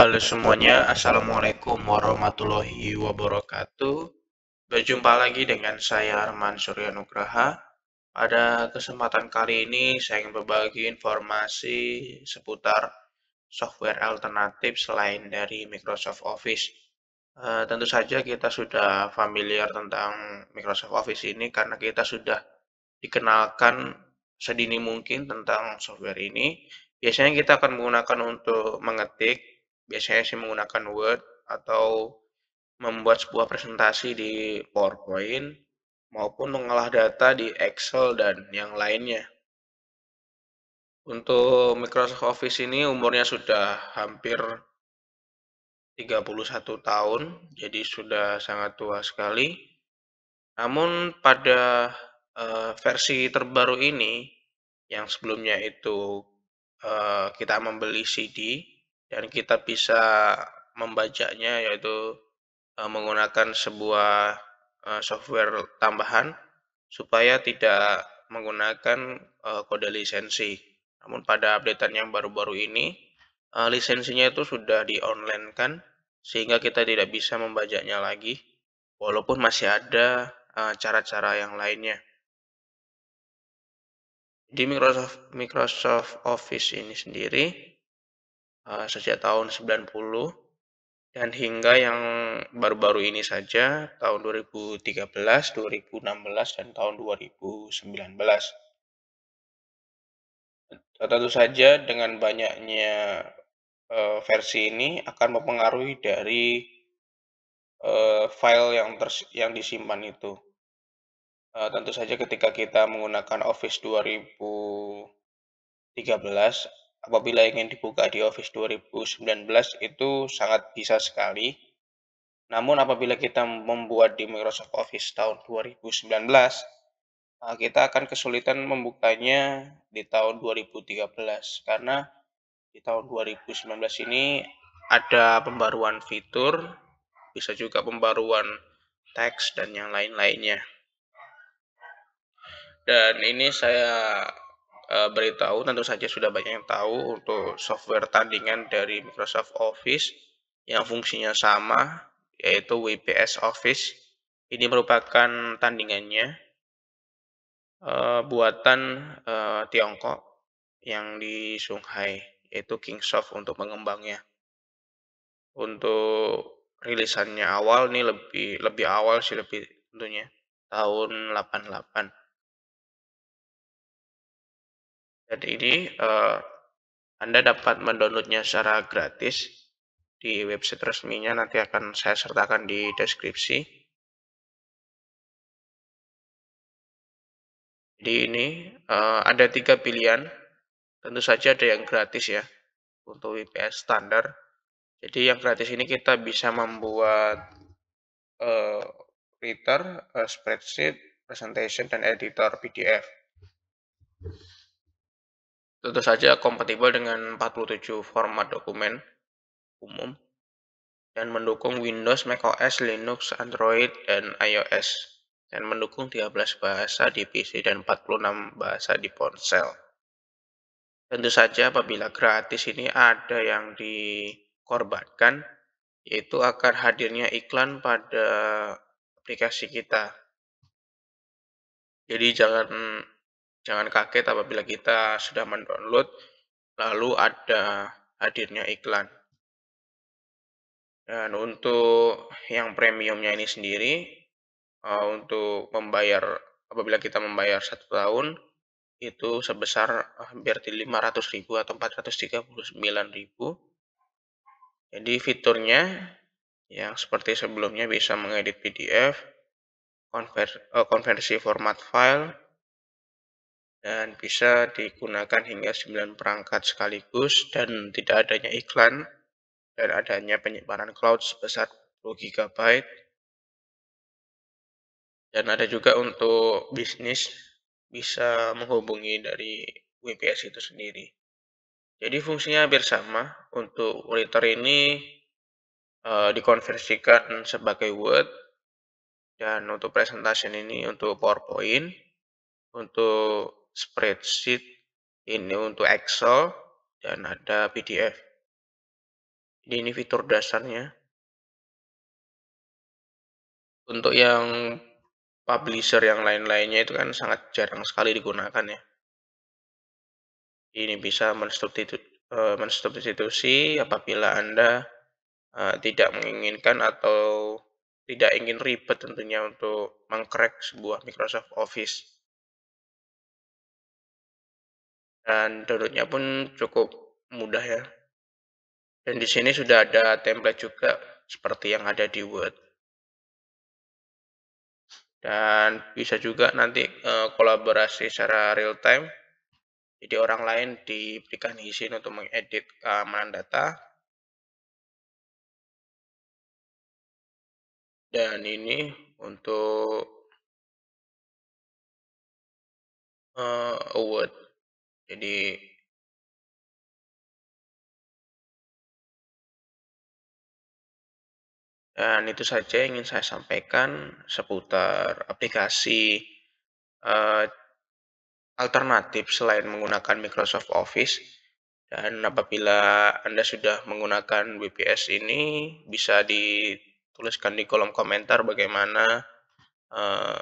Halo semuanya, Assalamualaikum warahmatullahi wabarakatuh. Berjumpa lagi dengan saya Arman Suryanugraha. Pada kesempatan kali ini saya ingin berbagi informasi seputar software alternatif selain dari Microsoft Office. E, tentu saja kita sudah familiar tentang Microsoft Office ini karena kita sudah dikenalkan sedini mungkin tentang software ini. Biasanya kita akan menggunakan untuk mengetik biasanya sih menggunakan Word atau membuat sebuah presentasi di PowerPoint maupun mengolah data di Excel dan yang lainnya. Untuk Microsoft Office ini umurnya sudah hampir 31 tahun, jadi sudah sangat tua sekali. Namun pada uh, versi terbaru ini yang sebelumnya itu uh, kita membeli CD dan kita bisa membacanya yaitu eh, menggunakan sebuah eh, software tambahan supaya tidak menggunakan eh, kode lisensi. Namun pada updatean yang baru-baru ini lisensinya itu sudah di online kan sehingga kita tidak bisa membacanya lagi walaupun masih ada cara-cara yang lainnya. Di Microsoft Microsoft Office ini sendiri Eh, sejak tahun 90 dan hingga yang baru-baru ini saja tahun 2013, 2016 dan tahun 2019. Tentu saja dengan banyaknya uh, versi ini akan mempengaruhi dari uh, file yang yang disimpan itu. Uh, tentu saja ketika kita menggunakan Office 2013 apabila ingin dibuka di Office 2019 itu sangat bisa sekali. Namun apabila kita membuat di Microsoft Office tahun 2019, eh, kita akan kesulitan membukanya di tahun 2013 karena di tahun 2019 ini ada pembaruan fitur, bisa juga pembaruan teks dan yang lain-lainnya. Dan ini saya Eh, beritahu tentu saja sudah banyak yang tahu untuk software tandingan dari Microsoft Office yang fungsinya sama yaitu WPS Office. Ini merupakan tandingannya uh, buatan uh, Tiongkok yang di Shanghai yaitu Kingsoft untuk mengembangnya. Untuk rilisannya awal nih lebih lebih awal sih lebih tentunya tahun 88. Jadi ini uh, Anda dapat mendownloadnya secara gratis di website resminya nanti akan saya sertakan di deskripsi. Jadi ini uh, ada tiga pilihan, tentu saja ada yang gratis ya untuk WPS standar. Jadi yang gratis ini kita bisa membuat uh, reader, uh, spreadsheet, presentation, dan editor PDF tentu saja kompatibel dengan 47 format dokumen umum dan mendukung Windows, macOS, Linux, Android, dan iOS dan mendukung 13 bahasa di PC dan 46 bahasa di ponsel. Tentu saja apabila gratis ini ada yang dikorbankan, yaitu akan hadirnya iklan pada aplikasi kita. Jadi jangan Jangan kaget apabila kita sudah mendownload lalu ada hadirnya iklan. Dan untuk yang premiumnya ini sendiri, eh, untuk membayar apabila kita membayar satu tahun itu sebesar hampir di ribu atau 439.000. Jadi fiturnya yang seperti sebelumnya bisa mengedit PDF, eh, konversi format file, dan bisa digunakan hingga 9 perangkat sekaligus dan tidak adanya iklan dan adanya penyimpanan cloud sebesar 10 GB dan ada juga untuk bisnis bisa menghubungi dari WPS itu sendiri jadi fungsinya hampir sama untuk monitor ini e, dikonversikan sebagai Word dan untuk presentation ini untuk PowerPoint untuk spreadsheet, ini untuk Excel, dan ada PDF. Jadi ini fitur dasarnya. Untuk yang publisher yang lain-lainnya itu kan sangat jarang sekali digunakan ya. Ini bisa mensubstitusi eh, apabila Anda eh, tidak menginginkan atau tidak ingin ribet tentunya untuk mengkrek sebuah Microsoft Office. Dan downloadnya pun cukup mudah ya. Dan di sini sudah ada template juga seperti yang ada di Word. Dan bisa juga nanti e, kolaborasi secara real time. Jadi orang lain diberikan izin untuk mengedit keamanan data. Dan ini untuk uh, eh, award. Jadi dan itu saja yang ingin saya sampaikan seputar aplikasi uh, alternatif selain menggunakan Microsoft Office. Dan apabila Anda sudah menggunakan WPS ini, bisa dituliskan di kolom komentar bagaimana uh,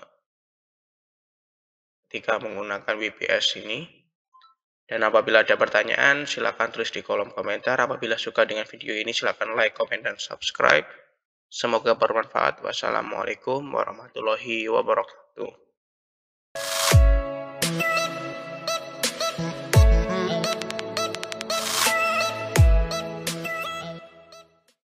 ketika menggunakan WPS ini. Dan apabila ada pertanyaan, silakan tulis di kolom komentar. Apabila suka dengan video ini, silakan like, komen, dan subscribe. Semoga bermanfaat. Wassalamualaikum warahmatullahi wabarakatuh.